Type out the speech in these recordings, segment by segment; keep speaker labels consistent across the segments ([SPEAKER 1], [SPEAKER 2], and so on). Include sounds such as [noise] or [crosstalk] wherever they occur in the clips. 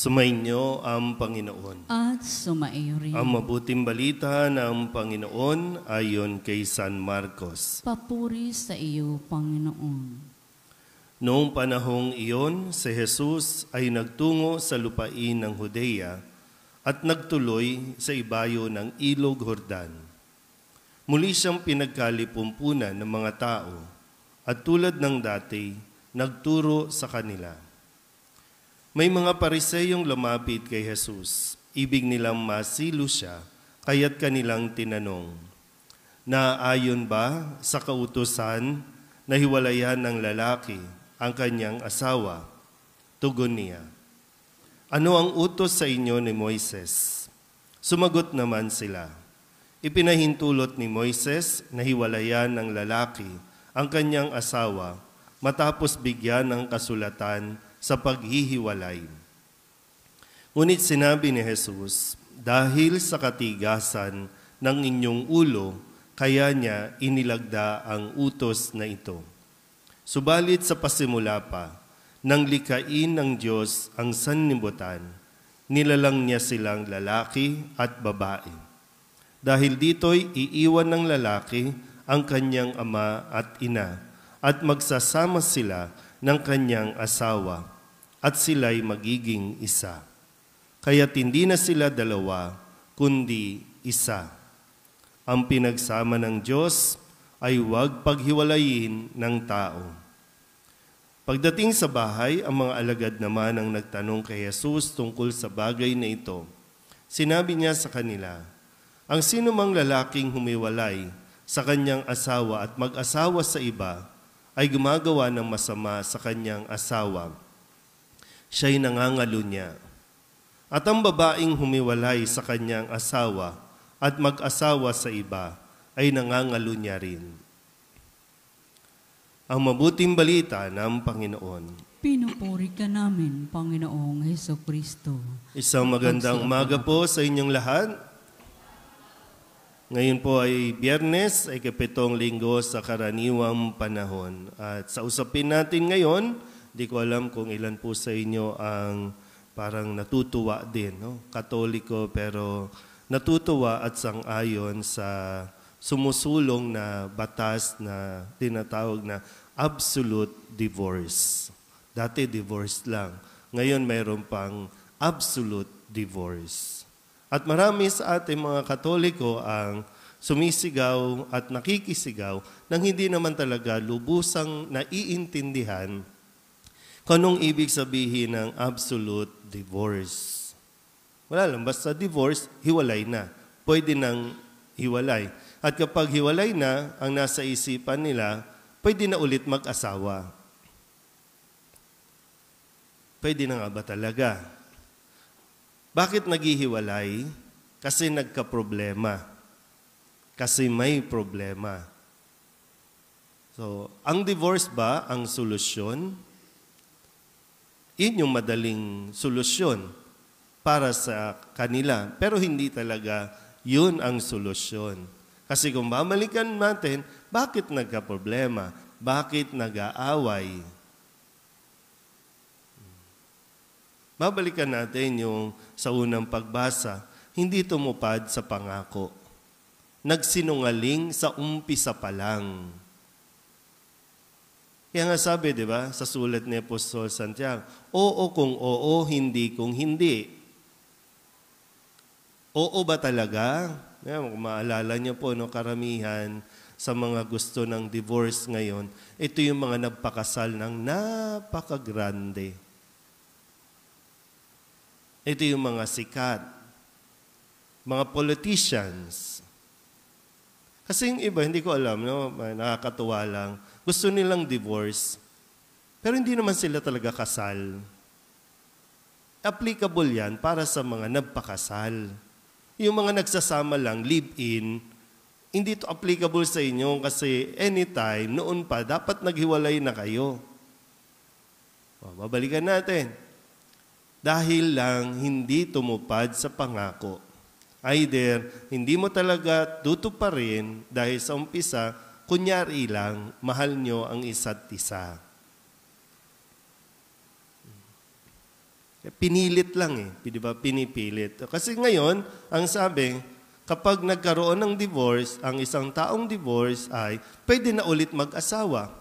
[SPEAKER 1] Sumainyo ang Panginoon. At sumaiyo rin. Ang mabuting balita ng Panginoon ayon kay San Marcos. Papuri sa iyo, Panginoon. Noong panahong iyon, si Jesus ay nagtungo sa lupain ng Hudeya at nagtuloy sa ibayo ng Ilog Hordan. Muli siyang pinagkalipumpunan ng mga tao at tulad ng dati, nagturo sa kanila. May mga pariseyong lumapit kay Jesus. Ibig nilang masilo siya, kaya't kanilang tinanong, Naayon ba sa kautosan na hiwalayan ng lalaki ang kanyang asawa? Tugon niya, Ano ang utos sa inyo ni Moises? Sumagot naman sila, Ipinahintulot ni Moises na hiwalayan ng lalaki ang kanyang asawa matapos bigyan ng kasulatan sa paghihiwalay. Ngunit sinabi ni Jesus, dahil sa katigasan ng inyong ulo, kaya niya inilagda ang utos na ito. Subalit sa pasimula pa, nang likain ng Diyos ang sanlibutan, nilalang niya silang lalaki at babae. Dahil dito'y iiwan ng lalaki ang kanyang ama at ina, at magsasama sila ng kanyang asawa at sila'y magiging isa. Kaya hindi na sila dalawa, kundi isa. Ang pinagsama ng Diyos ay huwag paghiwalayin ng tao. Pagdating sa bahay, ang mga alagad naman ang nagtanong kay Jesus tungkol sa bagay na ito. Sinabi niya sa kanila, Ang sinumang lalaking humiwalay sa kanyang asawa at mag-asawa sa iba, ay gumagawa ng masama sa kanyang asawa. Siya'y nangangalo niya. At ang babaeng humiwalay sa kanyang asawa at mag-asawa sa iba ay nangangalo niya rin. Ang mabuting balita ng Panginoon. Pinupuri ka namin, Panginoong Heso Kristo. Isang magandang umaga po sa inyong lahat. Ngayon po ay biyernes, ay kapitong linggo sa karaniwang panahon. At sa usapin natin ngayon, di ko alam kung ilan po sa inyo ang parang natutuwa din, no? katoliko pero natutuwa at sangayon sa sumusulong na batas na tinatawag na absolute divorce. Dati divorce lang. Ngayon mayroon pang absolute divorce. At marami sa ating mga Katoliko ang sumisigaw at nakikisigaw nang hindi naman talaga lubusang naiintindihan kung anong ibig sabihin ng absolute divorce. Wala lang, basta divorce, hiwalay na. Pwede nang hiwalay. At kapag hiwalay na, ang nasa isipan nila, pwede na ulit mag-asawa. Pwede na nga ba talaga? Bakit naghihiwalay? Kasi nagka-problema. Kasi may problema. So, ang divorce ba ang solusyon? Yun yung madaling solusyon para sa kanila. Pero hindi talaga yun ang solusyon. Kasi kung mamalikan natin, bakit nagka-problema? Bakit nag-aaway? Babalikan natin yung sa unang pagbasa, hindi tumupad sa pangako. Nagsinungaling sa umpisa pa lang. Kaya nga sabi, di ba, sa sulat ni Apostol Santiago, oo kung oo, hindi kung hindi. Oo ba talaga? Yeah, kung maalala niyo po, no, karamihan sa mga gusto ng divorce ngayon, ito yung mga nagpakasal ng napakagrande. Ito yung mga sikat, mga politicians. Kasi yung iba, hindi ko alam, no? nakakatuwa lang. Gusto nilang divorce, pero hindi naman sila talaga kasal. Applicable yan para sa mga nagpakasal. Yung mga nagsasama lang, live-in, hindi to applicable sa inyo kasi anytime, noon pa, dapat naghiwalay na kayo. O, babalikan natin dahil lang hindi tumupad sa pangako. Either hindi mo talaga tutuparin dahil sa umpisa, kunyari lang, mahal nyo ang isa't isa. Pinilit lang eh, di ba? Pinipilit. Kasi ngayon, ang sabi, kapag nagkaroon ng divorce, ang isang taong divorce ay pwede na ulit mag-asawa.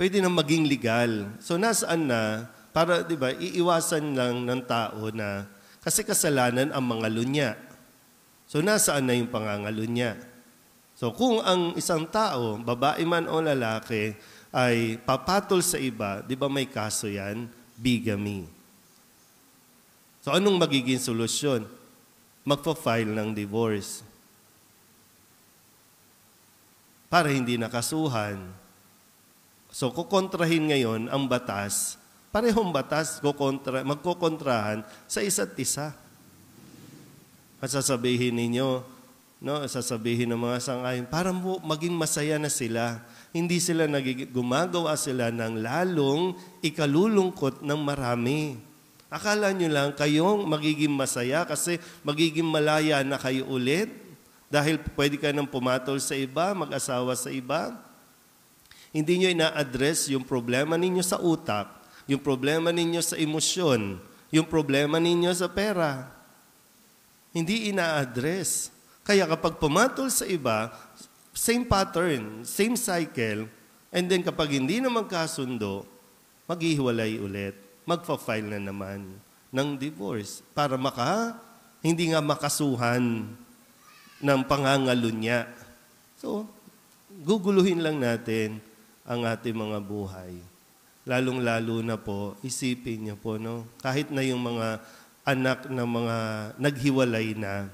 [SPEAKER 1] pwede na maging legal. So nasaan na, para di ba, iiwasan lang ng tao na kasi kasalanan ang mga lunya. So nasaan na yung pangangalo niya? So kung ang isang tao, babae man o lalaki, ay papatol sa iba, di ba may kaso yan? Bigamy. So anong magiging solusyon? Magpa-file ng divorce. Para hindi nakasuhan So kukontrahin ngayon ang batas, parehong batas kukontra, magkukontrahan sa isa't isa. At sasabihin ninyo, no, sasabihin ng mga sangayon, para mo maging masaya na sila. Hindi sila nagig- gumagawa sila ng lalong ikalulungkot ng marami. Akala nyo lang kayong magiging masaya kasi magiging malaya na kayo ulit dahil pwede ka nang pumatol sa iba, mag-asawa sa iba. Hindi nyo ina-address yung problema ninyo sa utak, yung problema ninyo sa emosyon, yung problema ninyo sa pera. Hindi ina-address. Kaya kapag pumatol sa iba, same pattern, same cycle, and then kapag hindi na magkasundo, maghihiwalay ulit. Magfa-file na naman ng divorce para maka hindi nga makasuhan ng pangangalunya. So, guguluhin lang natin ang ating mga buhay. Lalong-lalo na po, isipin niyo po, no? kahit na yung mga anak na mga naghiwalay na,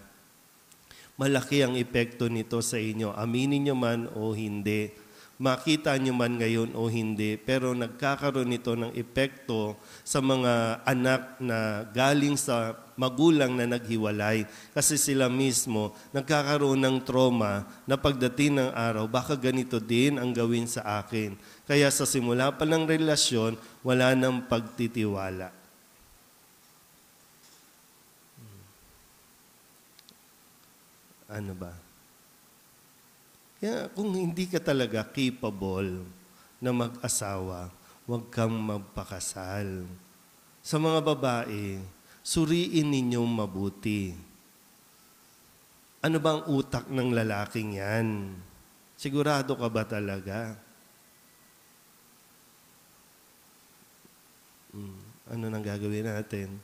[SPEAKER 1] malaki ang epekto nito sa inyo. Aminin niyo man o hindi makita nyo man ngayon o hindi, pero nagkakaroon ito ng epekto sa mga anak na galing sa magulang na naghiwalay kasi sila mismo nagkakaroon ng trauma na pagdating ng araw, baka ganito din ang gawin sa akin. Kaya sa simula pa ng relasyon, wala nang pagtitiwala. Ano ba? Kaya kung hindi ka talaga capable na mag-asawa, huwag kang magpakasal. Sa mga babae, suriin ninyong mabuti. Ano bang utak ng lalaking yan? Sigurado ka ba talaga? Hmm. Ano nang gagawin natin?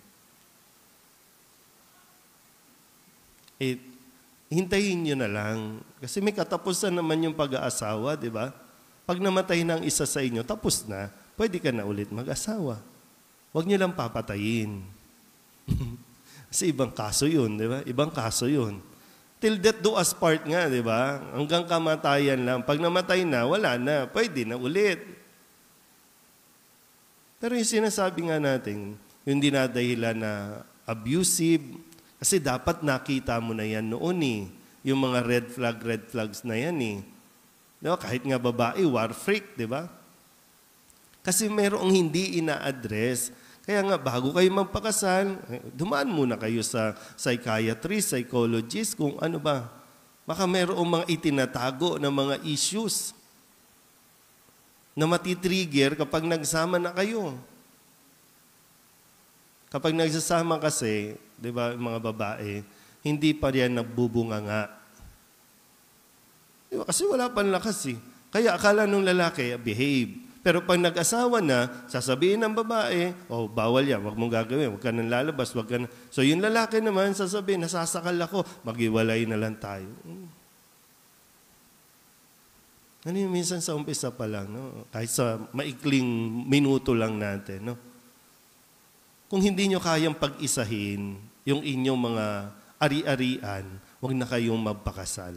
[SPEAKER 1] It, hintayin nyo na lang. Kasi may katapusan naman yung pag-aasawa, di ba? Pag namatay ng isa sa inyo, tapos na, pwede ka na ulit mag-asawa. Huwag nyo lang papatayin. [laughs] Kasi ibang kaso yun, di ba? Ibang kaso yun. Till death do us part nga, di ba? Hanggang kamatayan lang. Pag namatay na, wala na. Pwede na ulit. Pero yung sinasabi nga natin, yung dinadahilan na abusive, kasi dapat nakita mo na yan noon eh. Yung mga red flag, red flags na yan eh. No, Kahit nga babae, war freak, di ba? Kasi merong hindi ina-address. Kaya nga, bago kayo magpakasal, eh, dumaan muna kayo sa psychiatrist, psychologist, kung ano ba. Baka merong mga itinatago na mga issues na matitrigger kapag nagsama na kayo. Kapag nagsasama kasi, di ba, mga babae, hindi pa yan nagbubunga nga. Diba? Kasi wala pa lakas eh. Kaya akala nung lalaki, behave. Pero pag nag-asawa na, sasabihin ng babae, oh, bawal yan, wag mong gagawin, wag ka nang lalabas, wag ka na. So yung lalaki naman, sasabihin, nasasakal ako, maghiwalay na lang tayo. Ano yung minsan sa umpisa pa lang, no? kahit sa maikling minuto lang natin, no? Kung hindi nyo kayang pag-isahin yung inyong mga ari-arian, huwag na kayong magpakasal.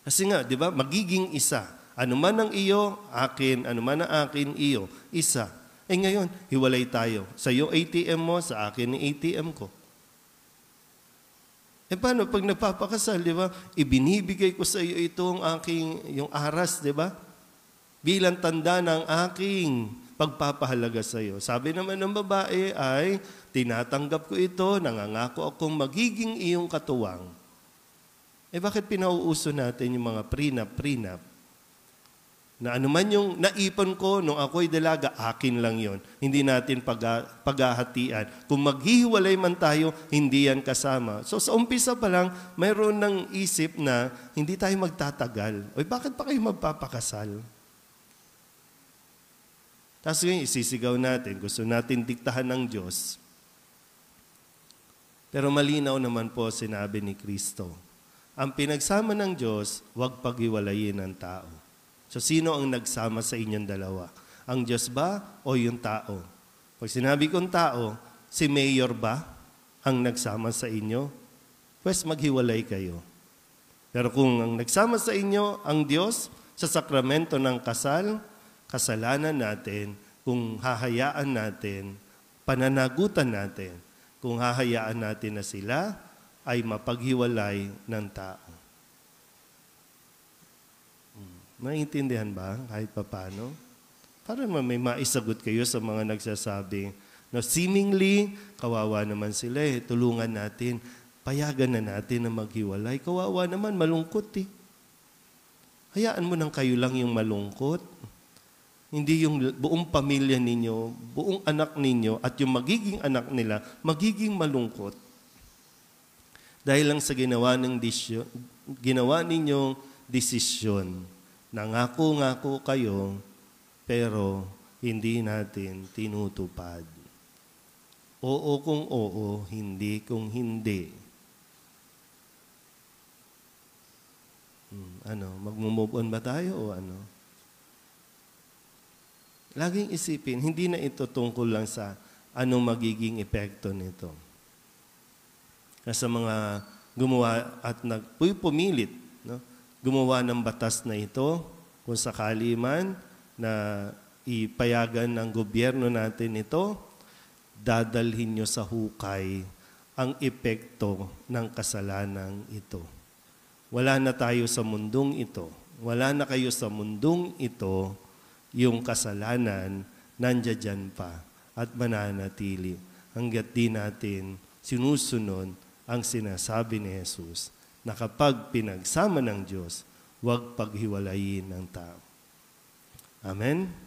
[SPEAKER 1] Kasi nga, di ba, magiging isa. Ano man ang iyo, akin. Ano man ang akin, iyo. Isa. Eh ngayon, hiwalay tayo. Sa iyo ATM mo, sa akin ATM ko. Eh paano pag nagpapakasal, di ba? Ibinibigay ko sa iyo itong aking, yung aras, di ba? Bilang tanda ng aking pagpapahalaga sa iyo. Sabi naman ng babae ay, tinatanggap ko ito, nangangako akong magiging iyong katuwang. Eh bakit pinauuso natin yung mga prenup-prenup? Na anuman yung naipon ko nung ako'y dalaga, akin lang yon. Hindi natin pag paghahatian. Kung maghihiwalay man tayo, hindi yan kasama. So sa umpisa pa lang, mayroon ng isip na hindi tayo magtatagal. O bakit pa kayo magpapakasal? Tapos ngayon, isisigaw natin, gusto natin diktahan ng Diyos. Pero malinaw naman po sinabi ni Kristo, ang pinagsama ng Diyos, huwag paghiwalayin ng tao. So sino ang nagsama sa inyong dalawa? Ang Diyos ba o yung tao? Pag sinabi kong tao, si mayor ba ang nagsama sa inyo? Pwes maghiwalay kayo. Pero kung ang nagsama sa inyo ang Diyos sa sakramento ng kasal, kasalanan natin, kung hahayaan natin, pananagutan natin, kung hahayaan natin na sila ay mapaghiwalay ng tao. Hmm. Naiintindihan ba kahit papano? Para may maisagot kayo sa mga nagsasabi na seemingly, kawawa naman sila eh, tulungan natin, payagan na natin na maghiwalay. Kawawa naman, malungkot eh. Hayaan mo nang kayo lang yung malungkot. Hindi yung buong pamilya ninyo, buong anak ninyo, at yung magiging anak nila, magiging malungkot. Dahil lang sa ginawa, ng disyo, ginawa ninyong desisyon. Nangako-ngako kayo, pero hindi natin tinutupad. Oo kung oo, hindi kung hindi. Hmm, ano, magmo-move on ba tayo o ano? laging isipin, hindi na ito tungkol lang sa anong magiging epekto nito. Sa mga gumawa at nagpumilit, no? gumawa ng batas na ito, kung sakali man na ipayagan ng gobyerno natin ito, dadalhin nyo sa hukay ang epekto ng kasalanang ito. Wala na tayo sa mundong ito. Wala na kayo sa mundong ito yung kasalanan nandiyan pa at mananatili hanggat di natin sinusunod ang sinasabi ni Jesus na kapag pinagsama ng Diyos, huwag paghiwalayin ng tao. Amen?